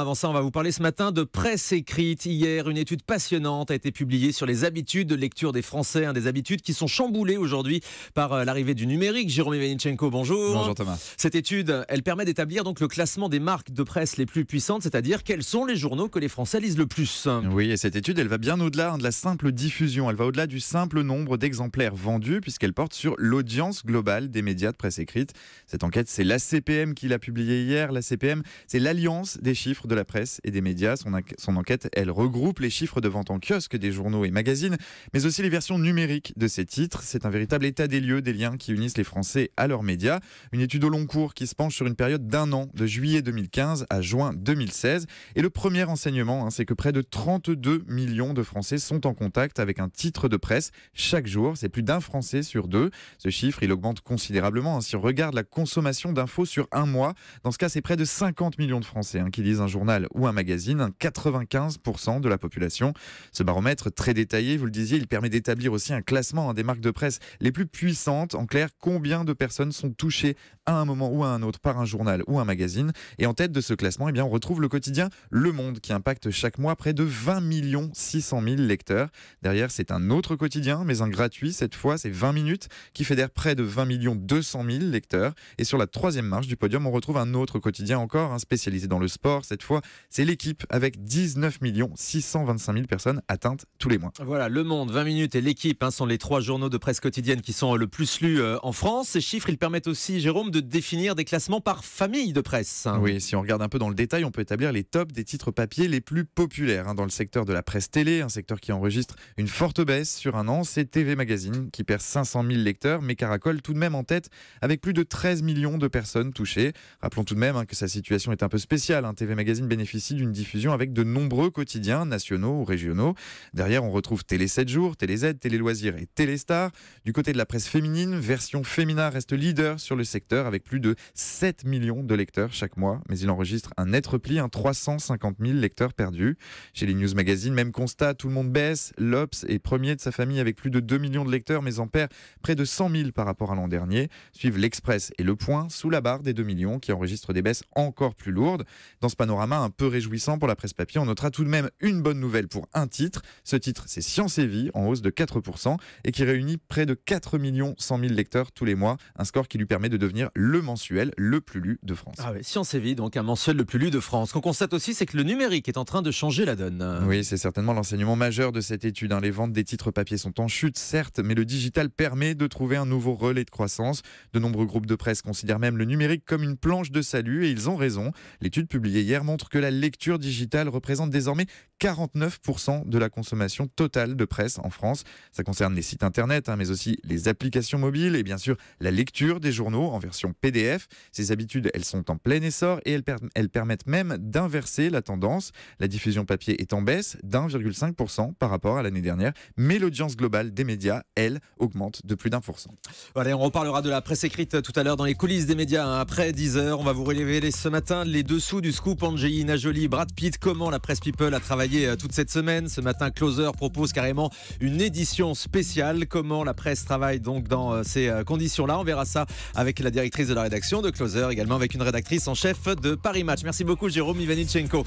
Avant ça, on va vous parler ce matin de presse écrite. Hier, une étude passionnante a été publiée sur les habitudes de lecture des Français, des habitudes qui sont chamboulées aujourd'hui par euh, l'arrivée du numérique. Jérôme Ivanichenko, bonjour. Bonjour Thomas. Cette étude, elle permet d'établir donc le classement des marques de presse les plus puissantes, c'est-à-dire quels sont les journaux que les Français lisent le plus. Oui, et cette étude, elle va bien au-delà de la simple diffusion, elle va au-delà du simple nombre d'exemplaires vendus puisqu'elle porte sur l'audience globale des médias de presse écrite. Cette enquête, c'est la CPM qui l'a publiée hier. La CPM, c'est l'Alliance des chiffres de la presse et des médias. Son, enquête, elle regroupe les chiffres de vente en kiosque des journaux et magazines, mais aussi les versions numériques de ces titres. C'est un véritable état des lieux des liens qui unissent les Français à leurs médias. Une étude au long cours qui se penche sur une période d'un an, de juillet 2015 à juin 2016. Et le premier enseignement, hein, c'est que près de 32 millions de Français sont en contact avec un titre de presse chaque jour. C'est plus d'un Français sur deux. Ce chiffre, il augmente considérablement. Hein, si on regarde la consommation d'infos sur un mois, dans ce cas, c'est près de 50 millions de Français hein, qui lisent un jour journal ou un magazine, 95% de la population. Ce baromètre très détaillé, vous le disiez, il permet d'établir aussi un classement hein, des marques de presse les plus puissantes. En clair, combien de personnes sont touchées à un moment ou à un autre par un journal ou un magazine. Et en tête de ce classement, eh bien, on retrouve le quotidien Le Monde qui impacte chaque mois près de 20 millions 600 000 lecteurs. Derrière, c'est un autre quotidien, mais un gratuit cette fois, c'est 20 minutes qui fédère près de 20 millions 200 000 lecteurs. Et sur la troisième marche du podium, on retrouve un autre quotidien encore, hein, spécialisé dans le sport cette fois, c'est l'équipe avec 19 625 000 personnes atteintes tous les mois. Voilà, Le Monde, 20 minutes et l'équipe hein, sont les trois journaux de presse quotidienne qui sont le plus lus euh, en France. Ces chiffres, ils permettent aussi, Jérôme, de définir des classements par famille de presse. Oui, si on regarde un peu dans le détail, on peut établir les tops des titres papier les plus populaires hein, dans le secteur de la presse télé, un secteur qui enregistre une forte baisse sur un an. C'est TV Magazine qui perd 500 000 lecteurs, mais caracole tout de même en tête avec plus de 13 millions de personnes touchées. Rappelons tout de même hein, que sa situation est un peu spéciale. TV Magazine magazine bénéficie d'une diffusion avec de nombreux quotidiens nationaux ou régionaux. Derrière, on retrouve Télé 7 jours, Télé Z, Télé Loisirs et Télé Star. Du côté de la presse féminine, Version Féminin reste leader sur le secteur avec plus de 7 millions de lecteurs chaque mois, mais il enregistre un net repli, un 350 000 lecteurs perdus. Chez les news magazines, même constat, tout le monde baisse. L'Obs est premier de sa famille avec plus de 2 millions de lecteurs, mais en perd près de 100 000 par rapport à l'an dernier. Suivent l'Express et Le Point sous la barre des 2 millions qui enregistrent des baisses encore plus lourdes. Dans ce panorama, un peu réjouissant pour la presse papier. On notera tout de même une bonne nouvelle pour un titre. Ce titre, c'est Science et Vie, en hausse de 4%, et qui réunit près de 4 100 000 lecteurs tous les mois, un score qui lui permet de devenir le mensuel le plus lu de France. Ah oui, Science et Vie, donc un mensuel le plus lu de France. Ce qu'on constate aussi, c'est que le numérique est en train de changer la donne. Oui, c'est certainement l'enseignement majeur de cette étude. Hein. Les ventes des titres papier sont en chute, certes, mais le digital permet de trouver un nouveau relais de croissance. De nombreux groupes de presse considèrent même le numérique comme une planche de salut, et ils ont raison. L'étude publiée hier montre que la lecture digitale représente désormais 49% de la consommation totale de presse en France. Ça concerne les sites internet, hein, mais aussi les applications mobiles et bien sûr la lecture des journaux en version PDF. Ces habitudes, elles sont en plein essor et elles, permettent même d'inverser la tendance. La diffusion papier est en baisse d'1,5% par rapport à l'année dernière, mais l'audience globale des médias, elle, augmente de plus d'un pour cent. on reparlera de la presse écrite tout à l'heure dans les coulisses des médias. Hein. Après 10 heures. on va vous révéler ce matin les dessous du scoop en Angelina Jolie, Brad Pitt. Comment la presse People a travaillé euh, toute cette semaine Ce matin, Closer propose carrément une édition spéciale. Comment la presse travaille donc dans euh, ces euh, conditions-là On verra ça avec la directrice de la rédaction de Closer, également avec une rédactrice en chef de Paris Match. Merci beaucoup, Jérôme Ivanichenko.